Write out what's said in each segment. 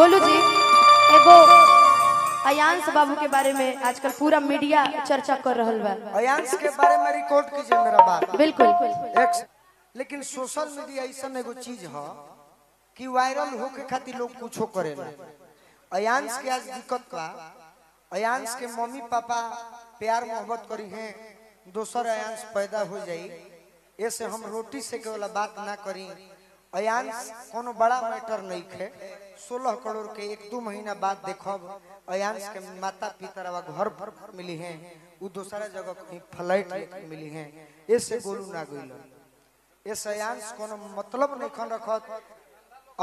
गोलू जी एगो अयांश बाबू के बारे में आजकल पूरा मीडिया चर्चा कर रहा बा अयांश के बारे में रिकॉर्ड कीजिए मेरा बात बिल्कुल लेकिन सोशल मीडिया ऐसा एगो चीज है कि वायरल हो के खातिर लोग कुछ करे अयांश के आज दिक्कत का अयांश के मम्मी पापा प्यार मोहब्बत करी है दोसर अयांश पैदा हो जाए ऐसे हम रोटी सेके वाला बात ना करी अयांश कोनो बड़ा मैटर नहीं खे सोलह करोड़ के एक दो महीना बाद देखब अयांश के माता पिता रवा घर भर भर मिली हैं वो दूसरा जगह कहीं फ्लाइट लेके मिली हैं ऐसे बोलू ना गईल ऐसे अयांश कोनो मतलब नहीं खन रखत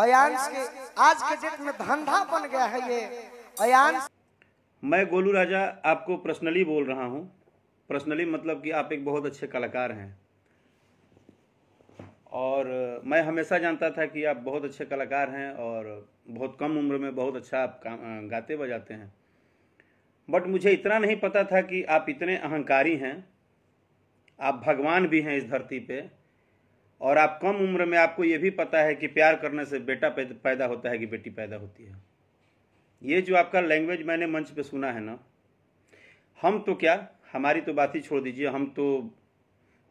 अयांश के आज के डेट में धंधा बन गया है ये अयांश मैं गोलू राजा आपको पर्सनली बोल रहा हूँ पर्सनली मतलब कि आप एक बहुत अच्छे कलाकार हैं और मैं हमेशा जानता था कि आप बहुत अच्छे कलाकार हैं और बहुत कम उम्र में बहुत अच्छा आप गाते बजाते हैं बट मुझे इतना नहीं पता था कि आप इतने अहंकारी हैं आप भगवान भी हैं इस धरती पे और आप कम उम्र में आपको ये भी पता है कि प्यार करने से बेटा पैदा होता है कि बेटी पैदा होती है ये जो आपका लैंग्वेज मैंने मंच पे सुना है ना हम तो क्या हमारी तो बात ही छोड़ दीजिए हम तो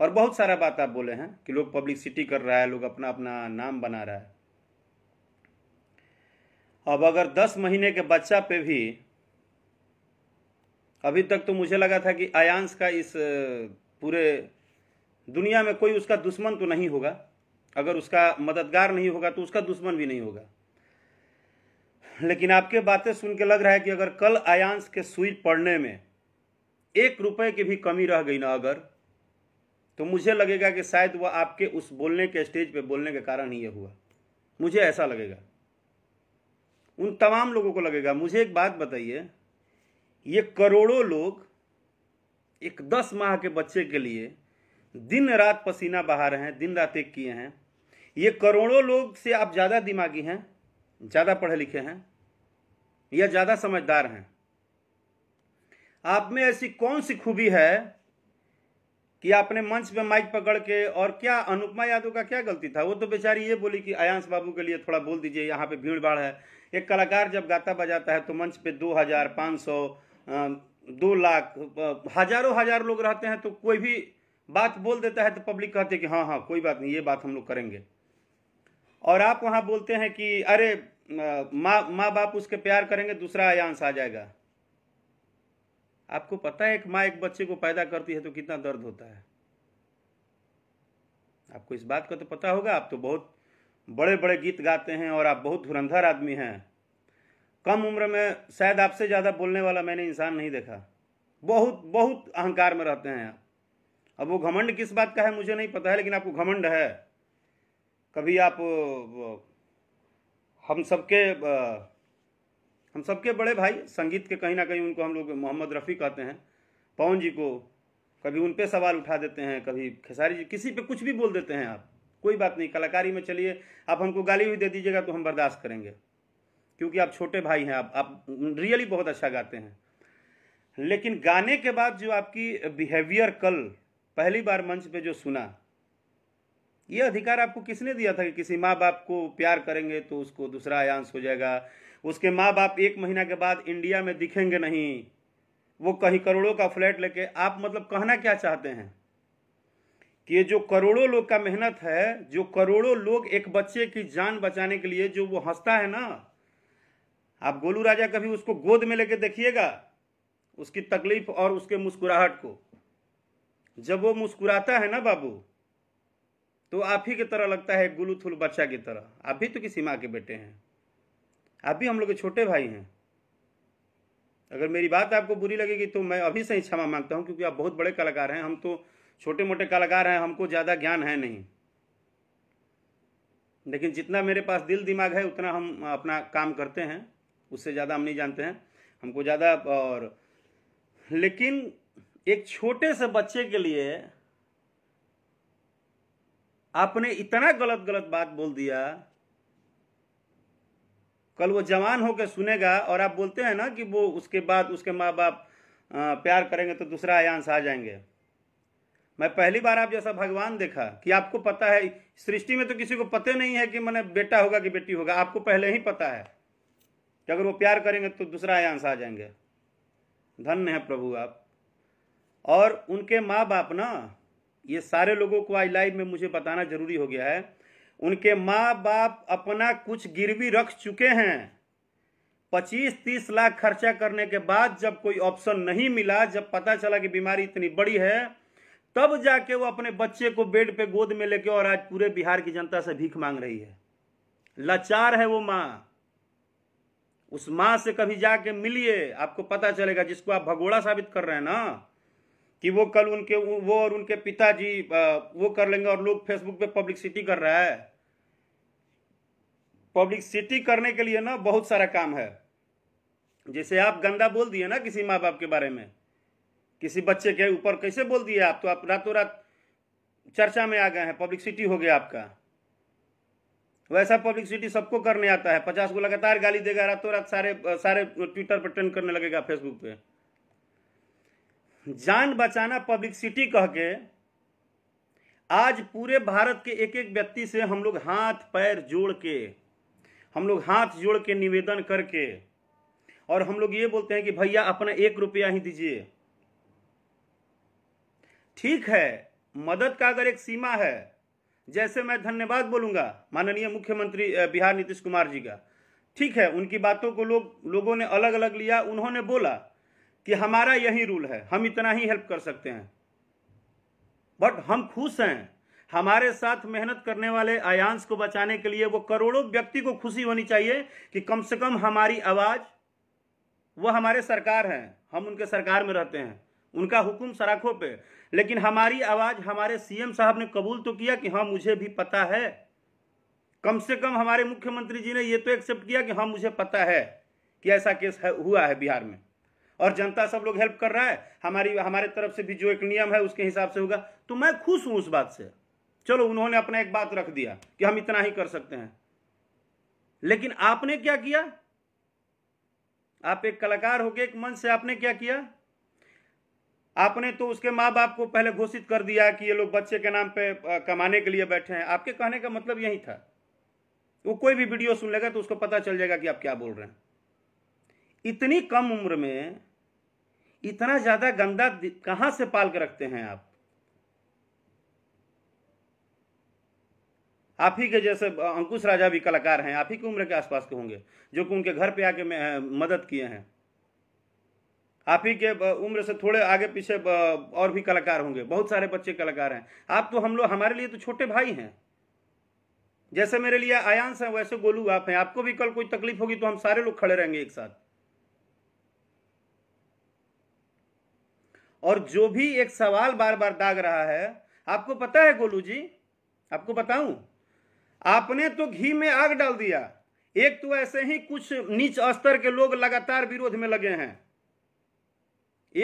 और बहुत सारा बात आप बोले हैं कि लोग पब्लिसिटी कर रहा है लोग अपना अपना नाम बना रहा है अब अगर दस महीने के बच्चा पे भी अभी तक तो मुझे लगा था कि आयांश का इस पूरे दुनिया में कोई उसका दुश्मन तो नहीं होगा अगर उसका मददगार नहीं होगा तो उसका दुश्मन भी नहीं होगा लेकिन आपके बातें सुन के लग रहा है कि अगर कल आयांश के सुई पड़ने में एक रुपए की भी कमी रह गई ना अगर तो मुझे लगेगा कि शायद वह आपके उस बोलने के स्टेज पे बोलने के कारण ही यह हुआ मुझे ऐसा लगेगा उन तमाम लोगों को लगेगा मुझे एक बात बताइए ये करोड़ों लोग एक दस माह के बच्चे के लिए दिन रात पसीना बहा रहे हैं दिन रात एक किए हैं ये करोड़ों लोग से आप ज़्यादा दिमागी हैं ज़्यादा पढ़े लिखे हैं या ज़्यादा समझदार हैं आप में ऐसी कौन सी खूबी है कि आपने मंच पे माइक पकड़ के और क्या अनुपमा यादव का क्या गलती था वो तो बेचारी ये बोली कि अयांश बाबू के लिए थोड़ा बोल दीजिए यहाँ पे भीड़ भाड़ है एक कलाकार जब गाता बजाता है तो मंच पे दो हज़ार पाँच सौ दो लाख हजारों हजार लोग रहते हैं तो कोई भी बात बोल देता है तो पब्लिक कहते है कि हाँ हाँ कोई बात नहीं ये बात हम लोग करेंगे और आप वहाँ बोलते हैं कि अरे माँ माँ बाप उसके प्यार करेंगे दूसरा अयांश आ जाएगा आपको पता है एक माँ एक बच्चे को पैदा करती है तो कितना दर्द होता है आपको इस बात का तो पता होगा आप तो बहुत बड़े बड़े गीत गाते हैं और आप बहुत धुरंधर आदमी हैं कम उम्र में शायद आपसे ज़्यादा बोलने वाला मैंने इंसान नहीं देखा बहुत बहुत अहंकार में रहते हैं आप अब वो घमंड किस बात का है मुझे नहीं पता है लेकिन आपको घमंड है कभी आप हम सबके हम सबके बड़े भाई संगीत के कहीं ना कहीं उनको हम लोग मोहम्मद रफ़ी कहते हैं पवन जी को कभी उन पे सवाल उठा देते हैं कभी खेसारी जी किसी पे कुछ भी बोल देते हैं आप कोई बात नहीं कलाकारी में चलिए आप हमको गाली भी दे दीजिएगा तो हम बर्दाश्त करेंगे क्योंकि आप छोटे भाई हैं आप आप रियली बहुत अच्छा गाते हैं लेकिन गाने के बाद जो आपकी बिहेवियर कल पहली बार मंच पे जो सुना ये अधिकार आपको किसने दिया था कि किसी माँ बाप को प्यार करेंगे तो उसको दूसरा आयांस हो जाएगा उसके माँ बाप एक महीना के बाद इंडिया में दिखेंगे नहीं वो कहीं करोड़ों का फ्लैट लेके आप मतलब कहना क्या चाहते हैं कि ये जो करोड़ों लोग का मेहनत है जो करोड़ों लोग एक बच्चे की जान बचाने के लिए जो वो हंसता है ना आप गोलू राजा कभी उसको गोद में लेके देखिएगा उसकी तकलीफ और उसके मुस्कुराहट को जब वो मुस्कुराता है ना बाबू तो आप ही की तरह लगता है गुलू थुल बच्चा की तरह आप भी तो किसी माँ के बेटे हैं आप भी हम लोग के छोटे भाई हैं अगर मेरी बात आपको बुरी लगेगी तो मैं अभी से ही क्षमा मांगता हूँ क्योंकि आप बहुत बड़े कलाकार हैं हम तो छोटे मोटे कलाकार हैं हमको ज़्यादा ज्ञान है नहीं लेकिन जितना मेरे पास दिल दिमाग है उतना हम अपना काम करते हैं उससे ज़्यादा हम नहीं जानते हैं हमको ज़्यादा और लेकिन एक छोटे से बच्चे के लिए आपने इतना गलत गलत बात बोल दिया कल वो जवान होकर सुनेगा और आप बोलते हैं ना कि वो उसके बाद उसके माँ बाप प्यार करेंगे तो दूसरा आयांश आ जाएंगे मैं पहली बार आप जैसा भगवान देखा कि आपको पता है सृष्टि में तो किसी को पते नहीं है कि मैंने बेटा होगा कि बेटी होगा आपको पहले ही पता है कि अगर वो प्यार करेंगे तो दूसरा आयांश आ जाएंगे धन्य है प्रभु आप और उनके माँ बाप ना ये सारे लोगों को आज लाइव में मुझे बताना जरूरी हो गया है उनके माँ बाप अपना कुछ गिरवी रख चुके हैं पच्चीस तीस लाख खर्चा करने के बाद जब कोई ऑप्शन नहीं मिला जब पता चला कि बीमारी इतनी बड़ी है तब जाके वो अपने बच्चे को बेड पे गोद में लेके और आज पूरे बिहार की जनता से भीख मांग रही है लाचार है वो माँ उस माँ से कभी जाके मिलिए आपको पता चलेगा जिसको आप भगोड़ा साबित कर रहे हैं ना कि वो कल उनके वो और उनके पिताजी वो कर लेंगे और लोग फेसबुक पे पब्लिक सिटी कर रहा है पब्लिक सिटी करने के लिए ना बहुत सारा काम है जैसे आप गंदा बोल दिए ना किसी माँ बाप के बारे में किसी बच्चे के ऊपर कैसे बोल दिए आप तो आप रातों रात चर्चा में आ गए हैं पब्लिक सिटी हो गया आपका वैसा सिटी सबको करने आता है पचास को लगातार गाली देगा रातों रात सारे सारे ट्विटर पर ट्रेंड करने लगेगा फेसबुक पे जान बचाना सिटी कह के आज पूरे भारत के एक एक व्यक्ति से हम लोग हाथ पैर जोड़ के हम लोग हाथ जोड़ के निवेदन करके और हम लोग ये बोलते हैं कि भैया अपना एक रुपया ही दीजिए ठीक है मदद का अगर एक सीमा है जैसे मैं धन्यवाद बोलूंगा माननीय मुख्यमंत्री बिहार नीतीश कुमार जी का ठीक है उनकी बातों को लोग लोगों ने अलग अलग लिया उन्होंने बोला कि हमारा यही रूल है हम इतना ही हेल्प कर सकते हैं बट हम खुश हैं हमारे साथ मेहनत करने वाले आयांश को बचाने के लिए वो करोड़ों व्यक्ति को खुशी होनी चाहिए कि कम से कम हमारी आवाज़ वो हमारे सरकार हैं हम उनके सरकार में रहते हैं उनका हुक्म सराखों पे लेकिन हमारी आवाज़ हमारे सीएम साहब ने कबूल तो किया कि हाँ मुझे भी पता है कम से कम हमारे मुख्यमंत्री जी ने ये तो एक्सेप्ट किया कि हाँ मुझे पता है कि ऐसा केस है, हुआ है बिहार में और जनता सब लोग हेल्प कर रहा है हमारी हमारे तरफ से भी जो एक नियम है उसके हिसाब से होगा तो मैं खुश हूं उस बात से चलो उन्होंने अपना एक बात रख दिया कि हम इतना ही कर सकते हैं लेकिन आपने क्या किया आप एक कलाकार होके एक मंच से आपने क्या किया आपने तो उसके माँ बाप को पहले घोषित कर दिया कि ये लोग बच्चे के नाम पे कमाने के लिए बैठे हैं आपके कहने का मतलब यही था वो कोई भी वीडियो सुन लेगा तो उसको पता चल जाएगा कि आप क्या बोल रहे हैं इतनी कम उम्र में इतना ज्यादा गंदा कहां से पाल कर रखते हैं आप आप ही के जैसे अंकुश राजा भी कलाकार हैं आप ही की उम्र के आसपास के होंगे जो कि उनके घर पे आके मदद किए हैं आप ही के उम्र से थोड़े आगे पीछे और भी कलाकार होंगे बहुत सारे बच्चे कलाकार हैं आप तो हम लोग हमारे लिए तो छोटे भाई हैं जैसे मेरे लिए आयांस हैं वैसे गोलू आप हैं आपको भी कल कोई तकलीफ होगी तो हम सारे लोग खड़े रहेंगे एक साथ और जो भी एक सवाल बार बार दाग रहा है आपको पता है गोलू जी आपको बताऊं आपने तो घी में आग डाल दिया एक तो ऐसे ही कुछ नीच स्तर के लोग लगातार विरोध में लगे हैं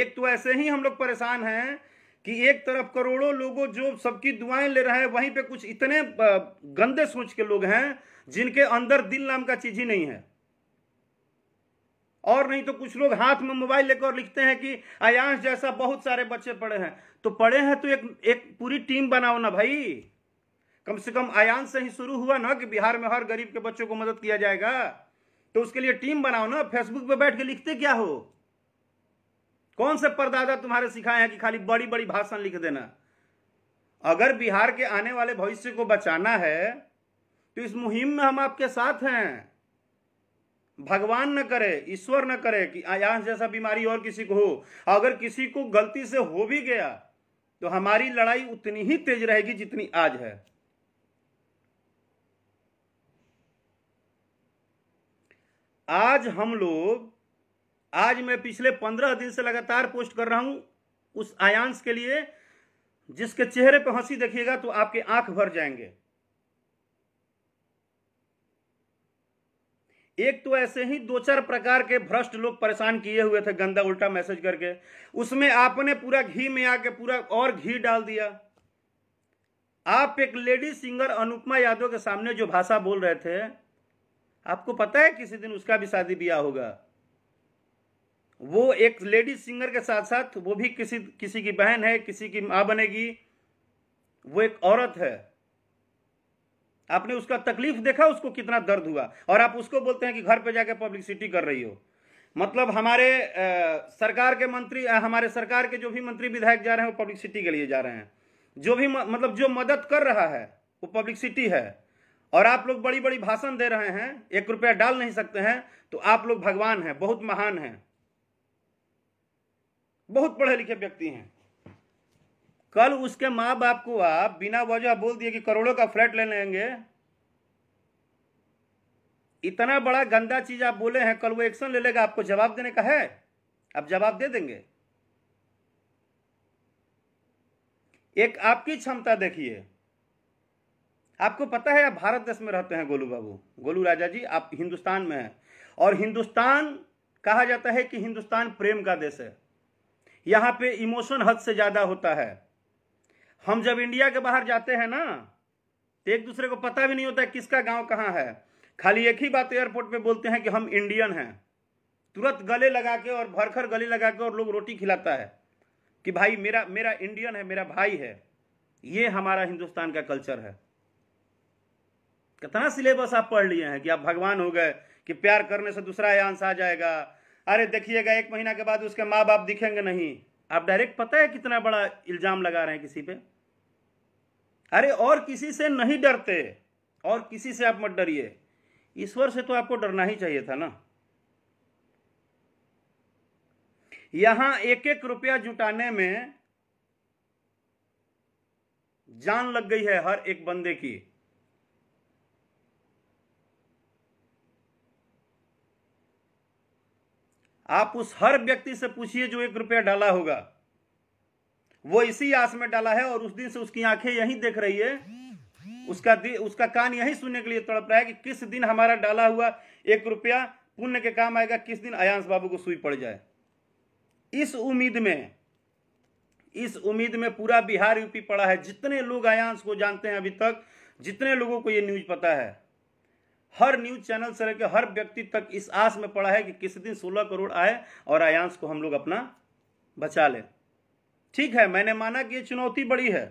एक तो ऐसे ही हम लोग परेशान हैं कि एक तरफ करोड़ों लोगों जो सबकी दुआएं ले रहे हैं वहीं पे कुछ इतने गंदे सोच के लोग हैं जिनके अंदर दिल नाम का चीज ही नहीं है और नहीं तो कुछ लोग हाथ में मोबाइल लेकर लिखते हैं कि अयांश जैसा बहुत सारे बच्चे पढ़े हैं तो पढ़े हैं तो एक एक पूरी टीम बनाओ ना भाई कम से कम अयांश से ही शुरू हुआ ना कि बिहार में हर गरीब के बच्चों को मदद किया जाएगा तो उसके लिए टीम बनाओ ना फेसबुक पे बैठ के लिखते क्या हो कौन से परदादा तुम्हारे सिखाए हैं कि खाली बड़ी बड़ी भाषण लिख देना अगर बिहार के आने वाले भविष्य को बचाना है तो इस मुहिम में हम आपके साथ हैं भगवान न करे ईश्वर न करे कि आयांश जैसा बीमारी और किसी को हो अगर किसी को गलती से हो भी गया तो हमारी लड़ाई उतनी ही तेज रहेगी जितनी आज है आज हम लोग आज मैं पिछले पंद्रह दिन से लगातार पोस्ट कर रहा हूं उस आयांश के लिए जिसके चेहरे पर हंसी देखिएगा तो आपके आंख भर जाएंगे एक तो ऐसे ही दो चार प्रकार के भ्रष्ट लोग परेशान किए हुए थे गंदा उल्टा मैसेज करके उसमें आपने पूरा घी में आके पूरा और घी डाल दिया आप एक लेडी सिंगर अनुपमा यादव के सामने जो भाषा बोल रहे थे आपको पता है किसी दिन उसका भी शादी ब्याह होगा वो एक लेडी सिंगर के साथ साथ वो भी किसी किसी की बहन है किसी की मां बनेगी वो एक औरत है आपने उसका तकलीफ देखा उसको कितना दर्द हुआ और आप उसको बोलते हैं कि घर पे जाकर पब्लिसिटी कर रही हो मतलब हमारे आ, सरकार के मंत्री आ, हमारे सरकार के जो भी मंत्री विधायक जा रहे हैं वो पब्लिसिटी के लिए जा रहे हैं जो भी मतलब जो मदद कर रहा है वो पब्लिसिटी है और आप लोग बड़ी बड़ी भाषण दे रहे हैं एक रुपया डाल नहीं सकते हैं तो आप लोग भगवान हैं बहुत महान हैं बहुत पढ़े लिखे व्यक्ति हैं कल उसके माँ बाप को आप बिना वजह बोल दिए कि करोड़ों का फ्लैट ले लेंगे इतना बड़ा गंदा चीज आप बोले हैं कल वो एक्शन ले लेगा आपको जवाब देने का है आप जवाब दे देंगे एक आपकी क्षमता देखिए आपको पता है आप भारत देश में रहते हैं गोलू बाबू गोलू राजा जी आप हिंदुस्तान में हैं और हिंदुस्तान कहा जाता है कि हिंदुस्तान प्रेम का देश है यहाँ पे इमोशन हद से ज़्यादा होता है हम जब इंडिया के बाहर जाते हैं ना तो एक दूसरे को पता भी नहीं होता है किसका गांव कहाँ है खाली एक ही बात एयरपोर्ट पे बोलते हैं कि हम इंडियन हैं तुरंत गले लगा के और भरखर गले लगा के और लोग रोटी खिलाता है कि भाई मेरा मेरा इंडियन है मेरा भाई है ये हमारा हिंदुस्तान का कल्चर है कितना सिलेबस आप पढ़ लिए हैं कि आप भगवान हो गए कि प्यार करने से दूसरा आंस आ जाएगा अरे देखिएगा एक महीना के बाद उसके माँ बाप दिखेंगे नहीं आप डायरेक्ट पता है कितना बड़ा इल्जाम लगा रहे हैं किसी पे अरे और किसी से नहीं डरते और किसी से आप मत डरिए ईश्वर से तो आपको डरना ही चाहिए था ना यहां एक एक रुपया जुटाने में जान लग गई है हर एक बंदे की आप उस हर व्यक्ति से पूछिए जो एक रुपया डाला होगा वो इसी आस में डाला है और उस दिन से उसकी आंखें यही देख रही है उसका उसका कान यही सुनने के लिए तड़प रहा है कि किस दिन हमारा डाला हुआ एक रुपया पुण्य के काम आएगा किस दिन अयांश बाबू को सुई पड़ जाए इस उम्मीद में इस उम्मीद में पूरा बिहार यूपी पड़ा है जितने लोग अयांश को जानते हैं अभी तक जितने लोगों को यह न्यूज पता है हर न्यूज चैनल से लेकर हर व्यक्ति तक इस आस में पड़ा है कि किस दिन 16 करोड़ आए और अयांश को हम लोग अपना बचा लें ठीक है मैंने माना कि ये चुनौती बड़ी है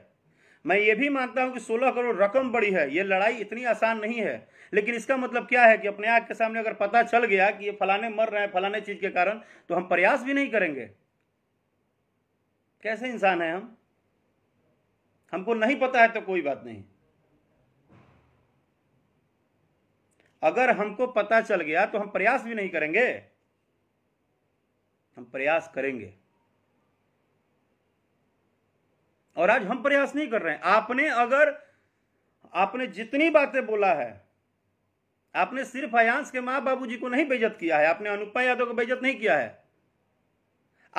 मैं ये भी मानता हूं कि 16 करोड़ रकम बड़ी है ये लड़ाई इतनी आसान नहीं है लेकिन इसका मतलब क्या है कि अपने आग के सामने अगर पता चल गया कि ये फलाने मर रहे हैं फलाने चीज के कारण तो हम प्रयास भी नहीं करेंगे कैसे इंसान है हम हमको नहीं पता है तो कोई बात नहीं अगर हमको पता चल गया तो हम प्रयास भी नहीं करेंगे हम प्रयास करेंगे और आज हम प्रयास नहीं कर रहे हैं आपने अगर आपने जितनी बातें बोला है आपने सिर्फ अयांश के बाबू जी को नहीं बेजत किया है आपने अनुपा यादव को बेजत नहीं किया है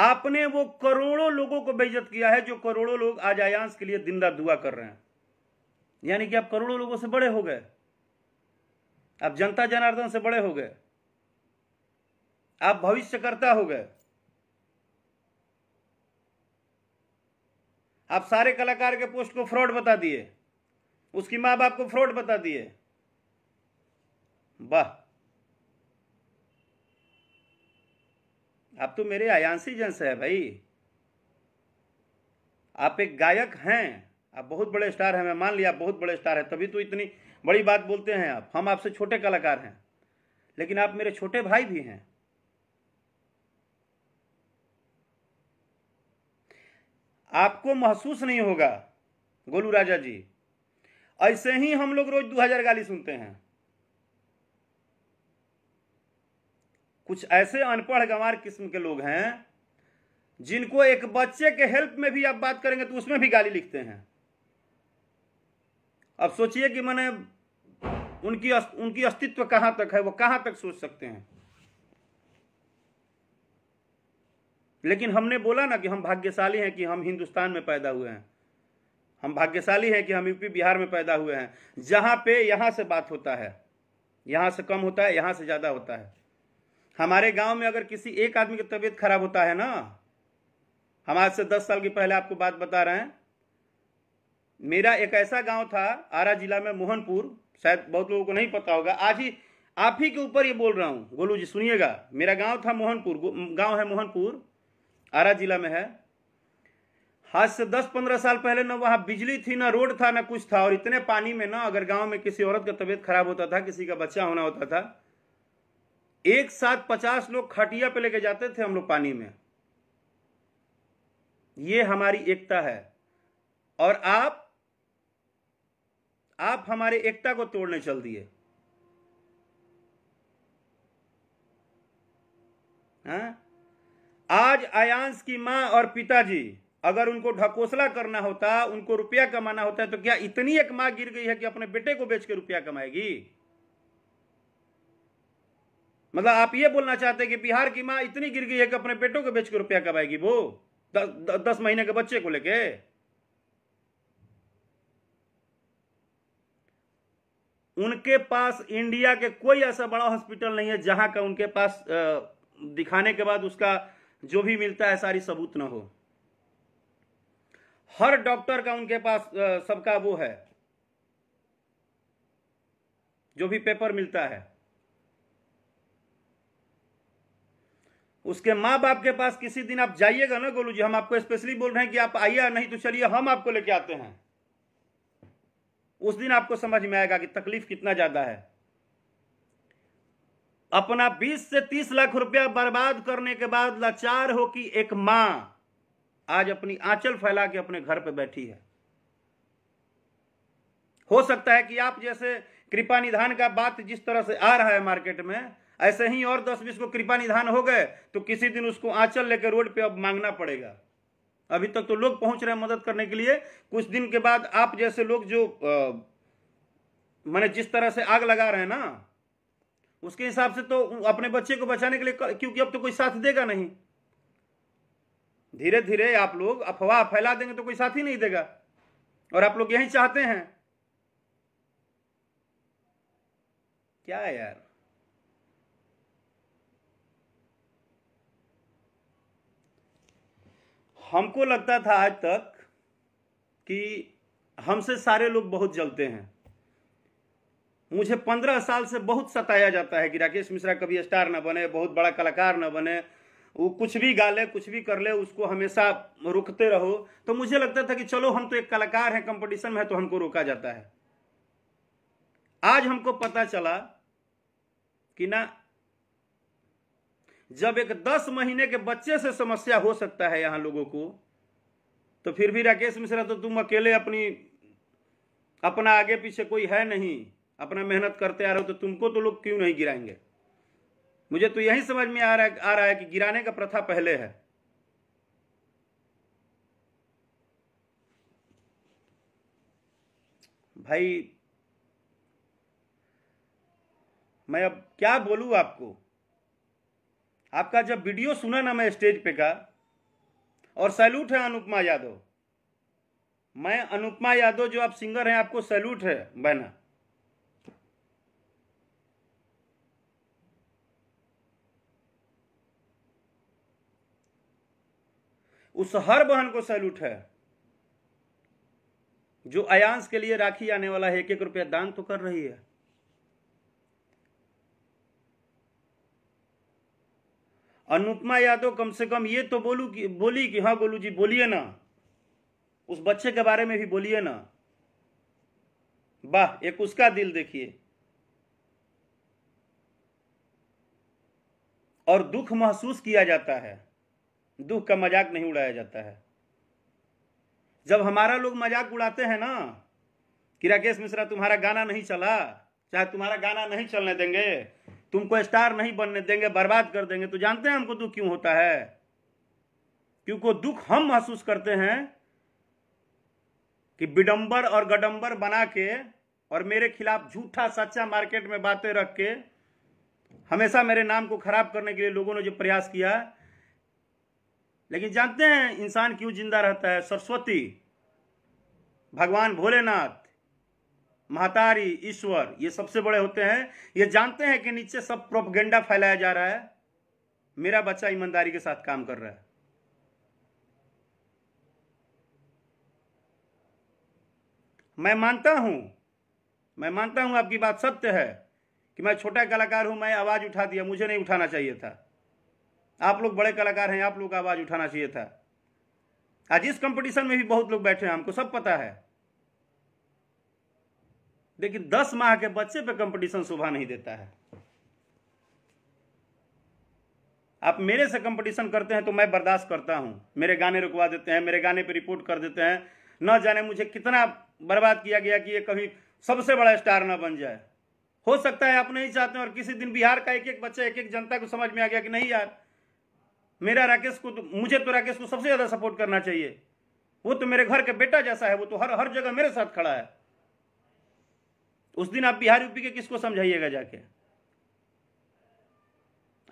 आपने वो करोड़ों लोगों को बेजत किया है जो करोड़ों लोग आज अयांश के लिए दिन रात दुआ कर रहे हैं यानी कि आप करोड़ों लोगों से बड़े हो गए आप जनता जनार्दन से बड़े हो गए आप भविष्यकर्ता हो गए आप सारे कलाकार के पोस्ट को फ्रॉड बता दिए उसकी माँ बाप को फ्रॉड बता दिए वाह आप तो मेरे आयांसी जन से है भाई आप एक गायक हैं आप बहुत बड़े स्टार हैं मैं मान लिया आप बहुत बड़े स्टार हैं तभी तो इतनी बड़ी बात बोलते हैं आप हम आपसे छोटे कलाकार हैं लेकिन आप मेरे छोटे भाई भी हैं आपको महसूस नहीं होगा गोलू राजा जी ऐसे ही हम लोग रोज दो हजार गाली सुनते हैं कुछ ऐसे अनपढ़ गंवार किस्म के लोग हैं जिनको एक बच्चे के हेल्प में भी आप बात करेंगे तो उसमें भी गाली लिखते हैं अब सोचिए कि मैंने उनकी उनकी अस्तित्व कहां तक है वो कहां तक सोच सकते हैं लेकिन हमने बोला ना कि हम भाग्यशाली हैं कि हम हिंदुस्तान में पैदा हुए हैं हम भाग्यशाली हैं कि हम यूपी बिहार में पैदा हुए हैं जहाँ पे यहाँ से बात होता है यहाँ से कम होता है यहाँ से ज़्यादा होता है हमारे गांव में अगर किसी एक आदमी की तबीयत खराब होता है ना हम आज से दस साल के पहले आपको बात बता रहे हैं मेरा एक ऐसा गांव था आरा जिला में मोहनपुर शायद बहुत लोगों को नहीं पता होगा आज ही आप ही के ऊपर ये बोल रहा हूँ गोलू जी सुनिएगा मेरा गांव था मोहनपुर गांव है मोहनपुर आरा जिला में है आज से दस पंद्रह साल पहले ना वहां बिजली थी ना रोड था ना कुछ था और इतने पानी में ना अगर गांव में किसी औरत का तबीयत खराब होता था किसी का बच्चा होना होता था एक साथ पचास लोग खटिया पे लेके जाते थे हम लोग पानी में ये हमारी एकता है और आप आप हमारे एकता को तोड़ने चल दिए हाँ आज अयांश की माँ और पिताजी अगर उनको ढकोसला करना होता उनको रुपया कमाना होता तो क्या इतनी एक माँ गिर गई है कि अपने बेटे को बेच के रुपया कमाएगी मतलब आप ये बोलना चाहते हैं कि बिहार की माँ इतनी गिर गई है कि अपने बेटों को बेच के रुपया कमाएगी वो द, द, दस महीने के बच्चे को लेके उनके पास इंडिया के कोई ऐसा बड़ा हॉस्पिटल नहीं है जहां का उनके पास दिखाने के बाद उसका जो भी मिलता है सारी सबूत ना हो हर डॉक्टर का उनके पास सबका वो है जो भी पेपर मिलता है उसके माँ बाप के पास किसी दिन आप जाइएगा ना गोलू जी हम आपको स्पेशली बोल रहे हैं कि आप आइए नहीं तो चलिए हम आपको लेके आते हैं उस दिन आपको समझ में आएगा कि तकलीफ कितना ज्यादा है अपना 20 से 30 लाख रुपया बर्बाद करने के बाद लाचार हो कि एक मां आज अपनी आंचल फैला के अपने घर पे बैठी है हो सकता है कि आप जैसे कृपा निधान का बात जिस तरह से आ रहा है मार्केट में ऐसे ही और दस बीस को कृपा निधान हो गए तो किसी दिन उसको आंचल लेकर रोड पे अब मांगना पड़ेगा अभी तक तो लोग पहुंच रहे हैं मदद करने के लिए कुछ दिन के बाद आप जैसे लोग जो मैंने जिस तरह से आग लगा रहे हैं ना उसके हिसाब से तो अपने बच्चे को बचाने के लिए क्योंकि अब तो कोई साथ देगा नहीं धीरे धीरे आप लोग अफवाह फैला देंगे तो कोई साथ ही नहीं देगा और आप लोग यही चाहते हैं क्या है यार हमको लगता था आज तक कि हमसे सारे लोग बहुत जलते हैं मुझे पंद्रह साल से बहुत सताया जाता है कि राकेश मिश्रा कभी स्टार ना बने बहुत बड़ा कलाकार ना बने वो कुछ भी गाले कुछ भी कर ले उसको हमेशा रुकते रहो तो मुझे लगता था कि चलो हम तो एक कलाकार हैं कंपटीशन में है तो हमको रोका जाता है आज हमको पता चला कि ना जब एक दस महीने के बच्चे से समस्या हो सकता है यहां लोगों को तो फिर भी राकेश मिश्रा तो तुम अकेले अपनी अपना आगे पीछे कोई है नहीं अपना मेहनत करते आ रहे हो तो तुमको तो लोग क्यों नहीं गिराएंगे मुझे तो यही समझ में आ रहा आ रहा है कि गिराने का प्रथा पहले है भाई मैं अब क्या बोलूं आपको आपका जब वीडियो सुना ना मैं स्टेज पे का और सैल्यूट है अनुपमा यादव मैं अनुपमा यादव जो आप सिंगर हैं आपको सैल्यूट है बहना उस हर बहन को सैल्यूट है जो अयांश के लिए राखी आने वाला है एक एक रुपया दान तो कर रही है अनुपमा यादव कम से कम ये तो बोलू कि बोली कि हाँ गोलू जी बोलिए ना उस बच्चे के बारे में भी बोलिए ना वाह एक उसका दिल देखिए और दुख महसूस किया जाता है दुख का मजाक नहीं उड़ाया जाता है जब हमारा लोग मजाक उड़ाते हैं ना कि राकेश मिश्रा तुम्हारा गाना नहीं चला चाहे तुम्हारा गाना नहीं चलने देंगे तुमको स्टार नहीं बनने देंगे बर्बाद कर देंगे तो जानते हैं हमको दुख क्यों होता है क्योंकि दुख हम महसूस करते हैं कि विडंबर और गडंबर बना के और मेरे खिलाफ झूठा सच्चा मार्केट में बातें रख के हमेशा मेरे नाम को खराब करने के लिए लोगों ने जो प्रयास किया लेकिन जानते हैं इंसान क्यों जिंदा रहता है सरस्वती भगवान भोलेनाथ महातारी ईश्वर ये सबसे बड़े होते हैं ये जानते हैं कि नीचे सब प्रोपगेंडा फैलाया जा रहा है मेरा बच्चा ईमानदारी के साथ काम कर रहा है मैं मानता हूं मैं मानता हूं आपकी बात सत्य है कि मैं छोटा कलाकार हूं मैं आवाज उठा दिया मुझे नहीं उठाना चाहिए था आप लोग बड़े कलाकार हैं आप लोग का आवाज़ उठाना चाहिए था आज इस कंपटीशन में भी बहुत लोग बैठे हैं हमको सब पता है लेकिन दस माह के बच्चे पे कंपटीशन शोभा नहीं देता है आप मेरे से कंपटीशन करते हैं तो मैं बर्दाश्त करता हूं मेरे गाने रुकवा देते हैं मेरे गाने पे रिपोर्ट कर देते हैं न जाने मुझे कितना बर्बाद किया गया कि ये कभी सबसे बड़ा स्टार ना बन जाए हो सकता है आप नहीं चाहते और किसी दिन बिहार का एक एक बच्चा एक एक जनता को समझ में आ गया कि नहीं यार मेरा राकेश को तो मुझे तो राकेश को सबसे ज़्यादा सपोर्ट करना चाहिए वो तो मेरे घर का बेटा जैसा है वो तो हर हर जगह मेरे साथ खड़ा है उस दिन आप बिहार यूपी के किसको समझाइएगा जाके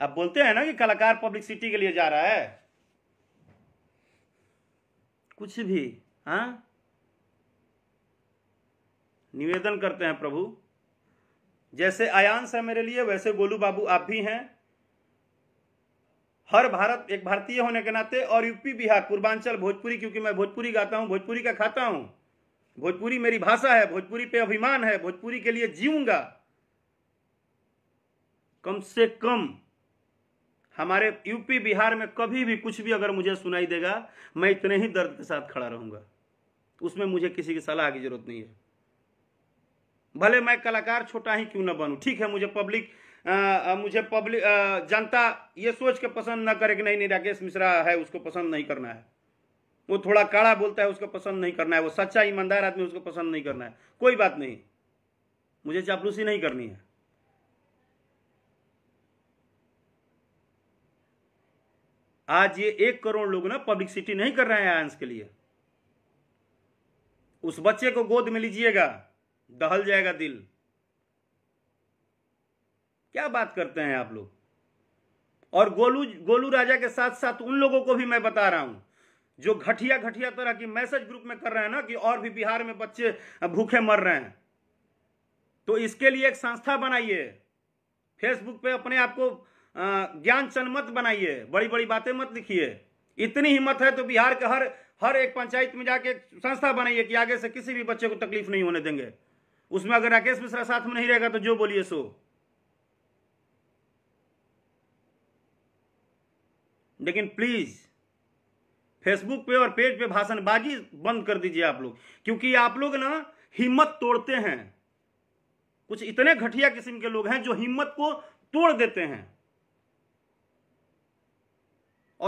आप बोलते हैं ना कि कलाकार पब्लिक सिटी के लिए जा रहा है कुछ भी हा निवेदन करते हैं प्रभु जैसे आयांश है मेरे लिए वैसे गोलू बाबू आप भी हैं हर भारत एक भारतीय होने के नाते और यूपी बिहार पूर्वांचल भोजपुरी क्योंकि मैं भोजपुरी गाता हूँ भोजपुरी का खाता हूँ भोजपुरी मेरी भाषा है भोजपुरी पे अभिमान है भोजपुरी के लिए जीऊंगा कम से कम हमारे यूपी बिहार में कभी भी कुछ भी अगर मुझे सुनाई देगा मैं इतने ही दर्द के साथ खड़ा रहूंगा उसमें मुझे किसी की सलाह की जरूरत नहीं है भले मैं कलाकार छोटा ही क्यों ना बनूं ठीक है मुझे पब्लिक आ, मुझे पब्लिक जनता ये सोच के पसंद ना करे कि नहीं नहीं राकेश मिश्रा है उसको पसंद नहीं करना है वो थोड़ा काड़ा बोलता है उसको पसंद नहीं करना है वो सच्चा ईमानदार आदमी उसको पसंद नहीं करना है कोई बात नहीं मुझे चापलूसी नहीं करनी है आज ये एक करोड़ लोग ना पब्लिक सिटी नहीं कर रहे हैं आयंस के लिए उस बच्चे को गोद में लीजिएगा दहल जाएगा दिल क्या बात करते हैं आप लोग और गोलू गोलू राजा के साथ साथ उन लोगों को भी मैं बता रहा हूं जो घटिया घटिया तरह की मैसेज ग्रुप में कर रहे हैं ना कि और भी बिहार में बच्चे भूखे मर रहे हैं तो इसके लिए एक संस्था बनाइए फेसबुक पे अपने आप को ज्ञान चंद मत बनाइए बड़ी बड़ी बातें मत लिखिए इतनी हिम्मत है तो बिहार के हर हर एक पंचायत में जाके संस्था बनाइए कि आगे से किसी भी बच्चे को तकलीफ नहीं होने देंगे उसमें अगर राकेश मिश्रा साथ में नहीं रहेगा तो जो बोलिए सो लेकिन प्लीज़ फेसबुक पे और पेज पे भाषणबाजी बंद कर दीजिए आप लोग क्योंकि आप लोग ना हिम्मत तोड़ते हैं कुछ इतने घटिया किस्म के लोग हैं जो हिम्मत को तोड़ देते हैं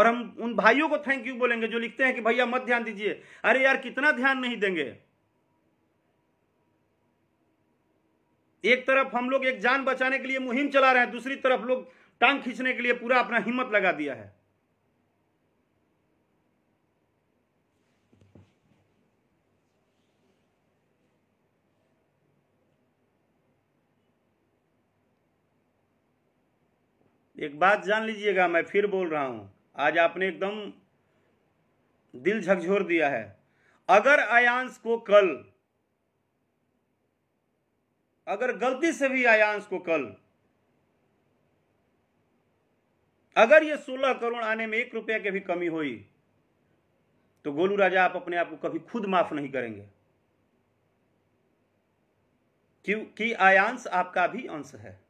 और हम उन भाइयों को थैंक यू बोलेंगे जो लिखते हैं कि भैया मत ध्यान दीजिए अरे यार कितना ध्यान नहीं देंगे एक तरफ हम लोग एक जान बचाने के लिए मुहिम चला रहे हैं दूसरी तरफ लोग टांग खींचने के लिए पूरा अपना हिम्मत लगा दिया है एक बात जान लीजिएगा मैं फिर बोल रहा हूँ आज आपने एकदम दिल झकझोर दिया है अगर आयांश को कल अगर गलती से भी आयांश को कल अगर ये सोलह करोड़ आने में एक रुपया की भी कमी हुई तो गोलू राजा आप अपने आप को कभी खुद माफ नहीं करेंगे क्योंकि आयांश आपका भी अंश है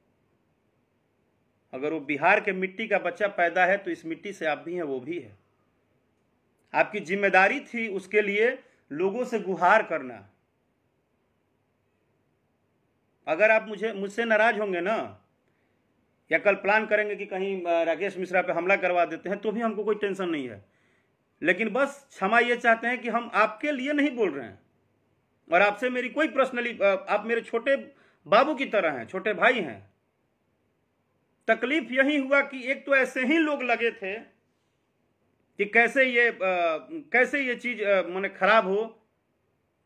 अगर वो बिहार के मिट्टी का बच्चा पैदा है तो इस मिट्टी से आप भी हैं वो भी है आपकी जिम्मेदारी थी उसके लिए लोगों से गुहार करना अगर आप मुझे मुझसे नाराज होंगे ना या कल प्लान करेंगे कि कहीं राकेश मिश्रा पे हमला करवा देते हैं तो भी हमको कोई टेंशन नहीं है लेकिन बस क्षमा ये चाहते हैं कि हम आपके लिए नहीं बोल रहे हैं और आपसे मेरी कोई पर्सनली आप मेरे छोटे बाबू की तरह हैं छोटे भाई हैं तकलीफ यही हुआ कि एक तो ऐसे ही लोग लगे थे कि कैसे ये आ, कैसे ये चीज मैंने खराब हो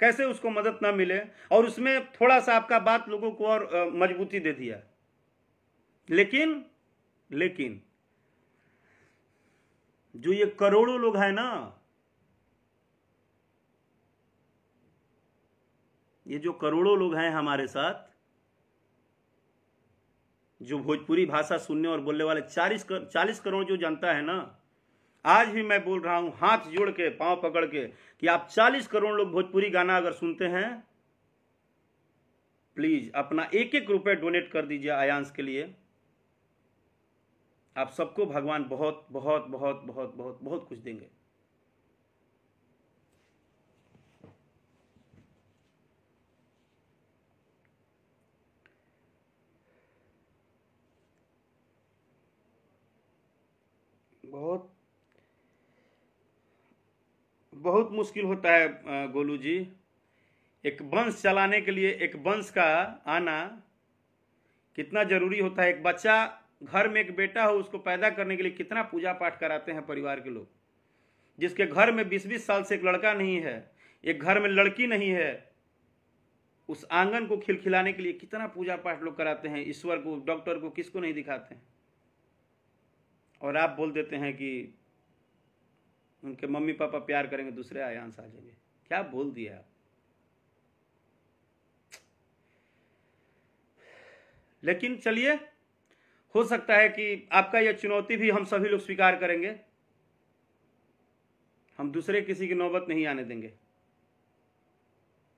कैसे उसको मदद ना मिले और उसमें थोड़ा सा आपका बात लोगों को और आ, मजबूती दे दिया लेकिन लेकिन जो ये करोड़ों लोग हैं ना ये जो करोड़ों लोग हैं हमारे साथ जो भोजपुरी भाषा सुनने और बोलने वाले चालीस कर, चालीस करोड़ जो जनता है ना आज भी मैं बोल रहा हूँ हाथ जोड़ के पाँव पकड़ के कि आप चालीस करोड़ लोग भोजपुरी गाना अगर सुनते हैं प्लीज अपना एक एक रुपये डोनेट कर दीजिए आयांस के लिए आप सबको भगवान बहुत बहुत बहुत बहुत बहुत बहुत कुछ देंगे बहुत बहुत मुश्किल होता है गोलू जी एक वंश चलाने के लिए एक वंश का आना कितना जरूरी होता है एक बच्चा घर में एक बेटा हो उसको पैदा करने के लिए कितना पूजा पाठ कराते हैं परिवार के लोग जिसके घर में बीस बीस साल से एक लड़का नहीं है एक घर में लड़की नहीं है उस आंगन को खिलखिलाने के लिए कितना पूजा पाठ लोग कराते हैं ईश्वर को डॉक्टर को किसको नहीं दिखाते हैं और आप बोल देते हैं कि उनके मम्मी पापा प्यार करेंगे दूसरे से आ जाएंगे क्या बोल दिया आप लेकिन चलिए हो सकता है कि आपका यह चुनौती भी हम सभी लोग स्वीकार करेंगे हम दूसरे किसी की नौबत नहीं आने देंगे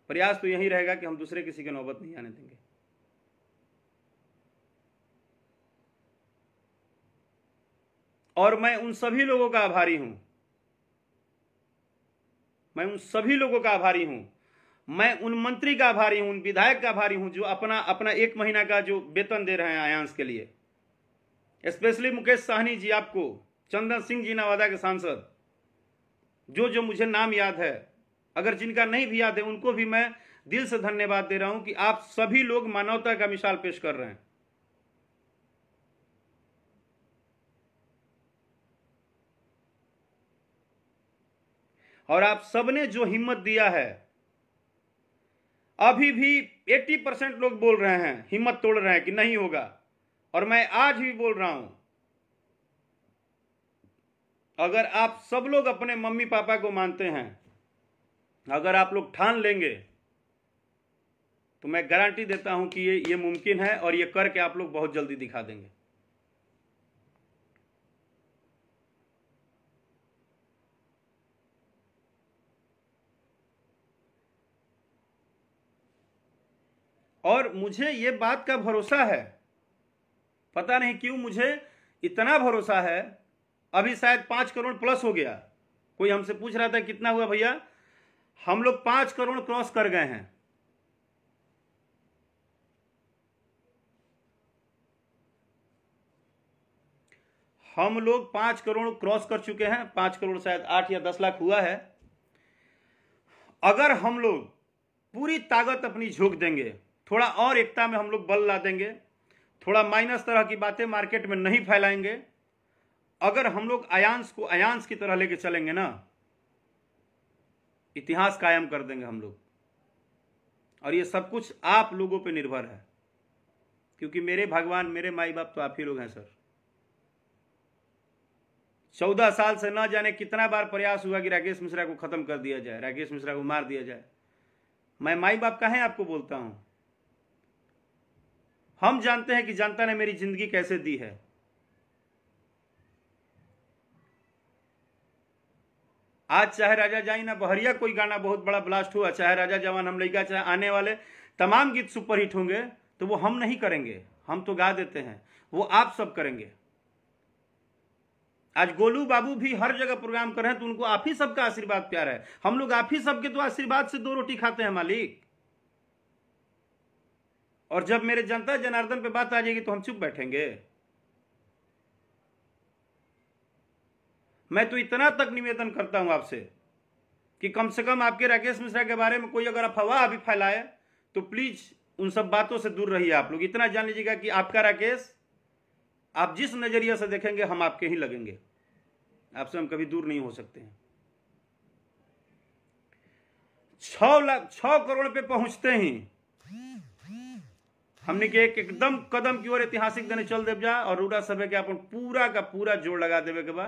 प्रयास तो यही रहेगा कि हम दूसरे किसी की नौबत नहीं आने देंगे और मैं उन सभी लोगों का आभारी हूं मैं उन सभी लोगों का आभारी हूं मैं उन मंत्री का आभारी हूं उन विधायक का आभारी हूं जो अपना अपना एक महीना का जो वेतन दे रहे हैं आयांश के लिए स्पेशली मुकेश साहनी जी आपको चंदन सिंह जी नवादा के सांसद जो जो मुझे नाम याद है अगर जिनका नहीं भी याद है उनको भी मैं दिल से धन्यवाद दे रहा हूं कि आप सभी लोग मानवता का मिसाल पेश कर रहे हैं और आप सबने जो हिम्मत दिया है अभी भी 80 परसेंट लोग बोल रहे हैं हिम्मत तोड़ रहे हैं कि नहीं होगा और मैं आज भी बोल रहा हूं अगर आप सब लोग अपने मम्मी पापा को मानते हैं अगर आप लोग ठान लेंगे तो मैं गारंटी देता हूं कि ये ये मुमकिन है और ये करके आप लोग बहुत जल्दी दिखा देंगे और मुझे ये बात का भरोसा है पता नहीं क्यों मुझे इतना भरोसा है अभी शायद पांच करोड़ प्लस हो गया कोई हमसे पूछ रहा था कितना हुआ भैया हम लोग पांच करोड़ क्रॉस कर गए हैं हम लोग पांच करोड़ क्रॉस कर चुके हैं पांच करोड़ शायद आठ या दस लाख हुआ है अगर हम लोग पूरी ताकत अपनी झोंक देंगे थोड़ा और एकता में हम लोग बल ला देंगे थोड़ा माइनस तरह की बातें मार्केट में नहीं फैलाएंगे अगर हम लोग अयांश को अयांश की तरह लेके चलेंगे ना इतिहास कायम कर देंगे हम लोग और ये सब कुछ आप लोगों पे निर्भर है क्योंकि मेरे भगवान मेरे माई बाप तो आप ही लोग हैं सर चौदह साल से ना जाने कितना बार प्रयास हुआ कि राकेश मिश्रा को खत्म कर दिया जाए राकेश मिश्रा को मार दिया जाए मैं माई बाप का है आपको बोलता हूं हम जानते हैं कि जनता ने मेरी जिंदगी कैसे दी है आज चाहे राजा जाई ना बहरिया कोई गाना बहुत बड़ा ब्लास्ट हुआ चाहे राजा जवान हम लड़का चाहे आने वाले तमाम गीत सुपरहिट होंगे तो वो हम नहीं करेंगे हम तो गा देते हैं वो आप सब करेंगे आज गोलू बाबू भी हर जगह प्रोग्राम कर रहे हैं तो उनको आप ही सबका आशीर्वाद प्यार है हम लोग आप ही सबके तो आशीर्वाद से दो रोटी खाते हैं मालिक और जब मेरे जनता जनार्दन पे बात आ जाएगी तो हम चुप बैठेंगे मैं तो इतना तक निवेदन करता हूं आपसे कि कम से कम आपके राकेश मिश्रा के बारे में कोई अगर अफवाह अभी फैलाए तो प्लीज उन सब बातों से दूर रहिए आप लोग इतना जान लीजिएगा कि आपका राकेश आप जिस नजरिए से देखेंगे हम आपके ही लगेंगे आपसे हम कभी दूर नहीं हो सकते हैं छ लाख छ करोड़ पे पहुंचते ही हमने के एकदम कदम की ओर ऐतिहासिक देने चल देव जा और रूड़ा सभे के अपन पूरा का पूरा जोर लगा देवे के बा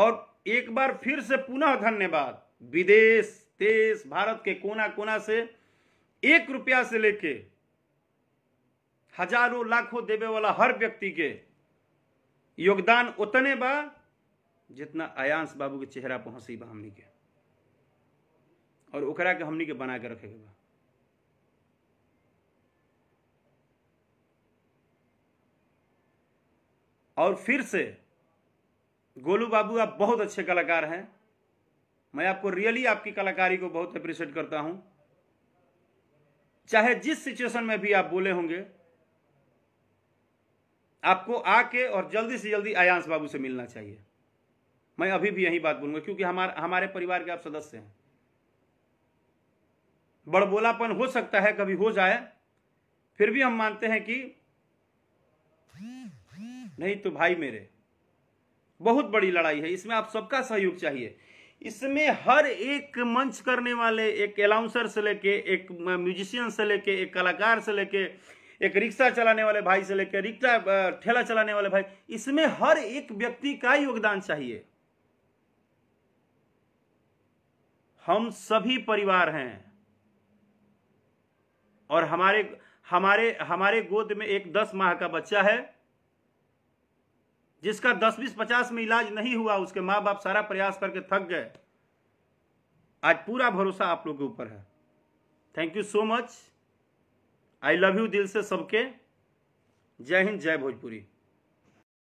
और एक बार फिर से पुनः धन्यवाद विदेश देश भारत के कोना कोना से एक रुपया से लेके हजारों लाखों देवे वाला हर व्यक्ति के योगदान उतने बा जितना आयांश बाबू के चेहरा पहुंची बा हमने के और ओकरा के हमनी के बना के रखे के बा और फिर से गोलू बाबू आप बहुत अच्छे कलाकार हैं मैं आपको रियली आपकी कलाकारी को बहुत अप्रिशिएट करता हूं चाहे जिस सिचुएशन में भी आप बोले होंगे आपको आके और जल्दी से जल्दी आयांश बाबू से मिलना चाहिए मैं अभी भी यही बात बोलूंगा क्योंकि हमारे हमारे परिवार के आप सदस्य हैं बड़बोलापन हो सकता है कभी हो जाए फिर भी हम मानते हैं कि नहीं तो भाई मेरे बहुत बड़ी लड़ाई है इसमें आप सबका सहयोग चाहिए इसमें हर एक मंच करने वाले एक अलाउंसर से लेके एक म्यूजिशियन से लेके एक कलाकार से लेके एक रिक्शा चलाने वाले भाई से लेके रिक्शा ठेला चलाने वाले भाई इसमें हर एक व्यक्ति का योगदान चाहिए हम सभी परिवार हैं और हमारे हमारे हमारे गोद में एक दस माह का बच्चा है जिसका दस बीस पचास में इलाज नहीं हुआ उसके माँ बाप सारा प्रयास करके थक गए आज पूरा भरोसा आप लोग के ऊपर है thank you so much I love you दिल से सबके जय हिंद जय भोजपुरी